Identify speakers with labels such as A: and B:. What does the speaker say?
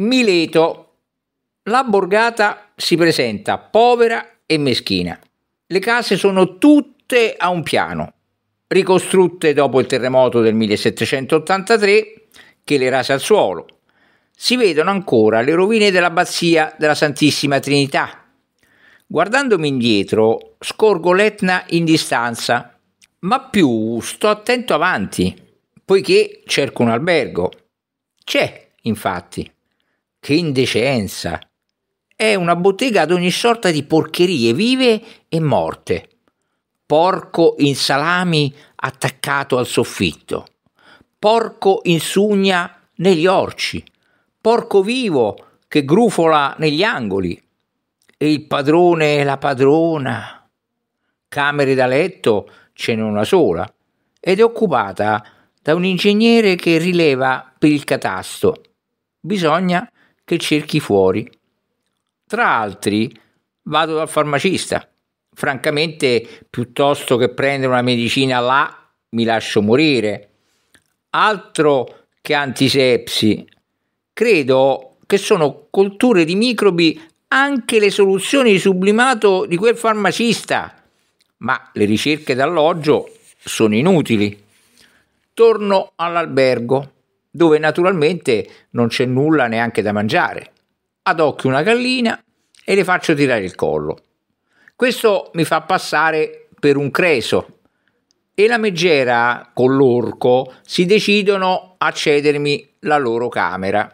A: Mileto. La borgata si presenta povera e meschina. Le case sono tutte a un piano, ricostrutte dopo il terremoto del 1783 che le rase al suolo. Si vedono ancora le rovine dell'abbazia della Santissima Trinità. Guardandomi indietro, scorgo l'Etna in distanza, ma più sto attento avanti, poiché cerco un albergo. C'è, infatti che indecenza. È una bottega ad ogni sorta di porcherie vive e morte. Porco in salami attaccato al soffitto. Porco in sugna negli orci. Porco vivo che grufola negli angoli. E il padrone e la padrona. Camere da letto ce n'è una sola ed è occupata da un ingegnere che rileva per il catasto. Bisogna che cerchi fuori. Tra altri, vado dal farmacista. Francamente, piuttosto che prendere una medicina là, mi lascio morire. Altro che antisepsi. Credo che sono colture di microbi anche le soluzioni di sublimato di quel farmacista, ma le ricerche d'alloggio sono inutili. Torno all'albergo dove naturalmente non c'è nulla neanche da mangiare. Adocchio una gallina e le faccio tirare il collo. Questo mi fa passare per un creso e la megera con l'orco si decidono a cedermi la loro camera.